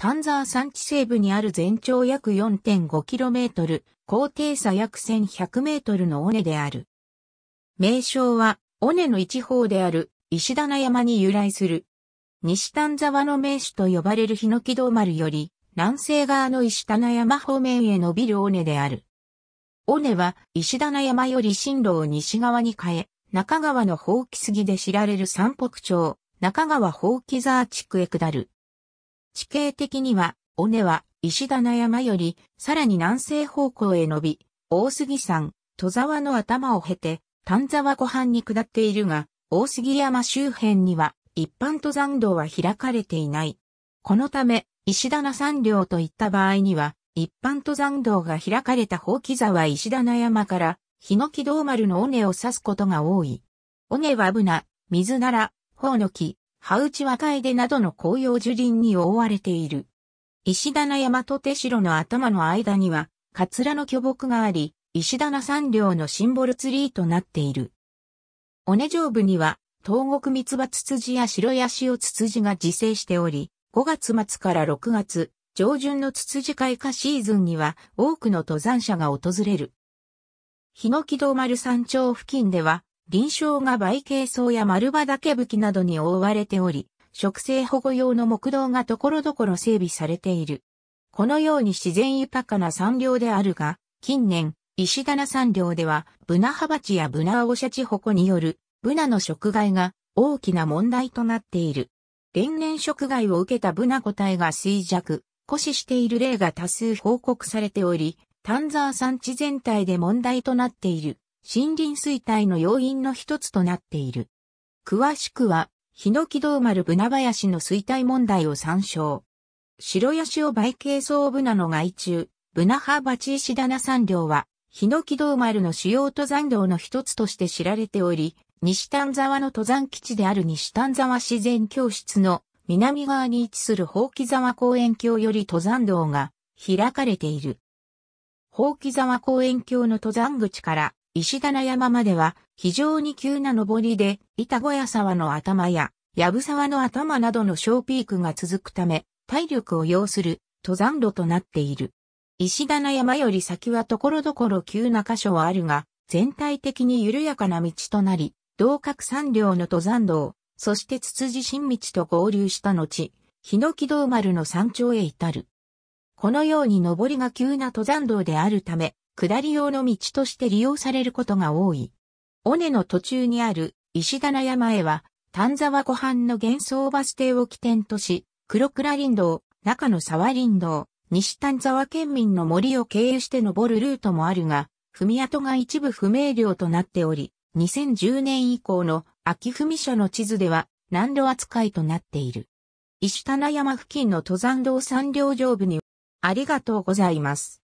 丹沢山地西部にある全長約 4.5km、高低差約 1100m の尾根である。名称は、尾根の一方である石棚山に由来する。西丹沢の名手と呼ばれる日の木道丸より、南西側の石棚山方面へ伸びる尾根である。尾根は石棚山より進路を西側に変え、中川の宝木杉で知られる三北町、中川宝木沢地区へ下る。地形的には、尾根は石棚山よりさらに南西方向へ伸び、大杉山、戸沢の頭を経て、丹沢湖畔に下っているが、大杉山周辺には一般登山道は開かれていない。このため、石棚山稜といった場合には、一般登山道が開かれた宝木沢石棚山から、ヒノキ道丸の尾根を指すことが多い。尾根はブナ、水なら、ホの木、ハウチワカエデなどの紅葉樹林に覆われている。石棚山と手城の頭の間には、カツラの巨木があり、石棚山稜のシンボルツリーとなっている。尾根上部には、東国蜜葉ツツジや白ヤシオツツジが自生しており、5月末から6月、上旬のツツジ開花シーズンには多くの登山者が訪れる。ヒノキ道丸山頂付近では、臨床が梅形草や丸葉け吹きなどに覆われており、植生保護用の木道が所々整備されている。このように自然豊かな産業であるが、近年、石棚産業では、ブナハバチやブナオシャチホコによる、ブナの食害が大きな問題となっている。連年食害を受けたブナ個体が衰弱、枯死している例が多数報告されており、丹沢山地全体で問題となっている。森林衰退の要因の一つとなっている。詳しくは、ヒノキ道丸ブナ林の衰退問題を参照。白ヤシオバイケイソウブナの害虫、ブナハバチイシダナ産業は、ヒノキ道丸の主要登山道の一つとして知られており、西丹沢の登山基地である西丹沢自然教室の南側に位置する宝木沢公園橋より登山道が開かれている。宝木沢公園橋の登山口から石棚山までは非常に急な登りで、板小屋沢の頭や、藪沢の頭などの小ピークが続くため、体力を要する登山路となっている。石棚山より先はところどころ急な箇所はあるが、全体的に緩やかな道となり、同角3。両の登山道、そして筒つ新道と合流した後、日の木道丸の山頂へ至る。このように登りが急な登山道であるため、下り用の道として利用されることが多い。尾根の途中にある石棚山へは、丹沢湖畔の幻想バス停を起点とし、黒倉林道、中野沢林道、西丹沢県民の森を経由して登るルートもあるが、踏み跡が一部不明瞭となっており、2010年以降の秋踏み書の地図では難路扱いとなっている。石棚山付近の登山道山稜上部にありがとうございます。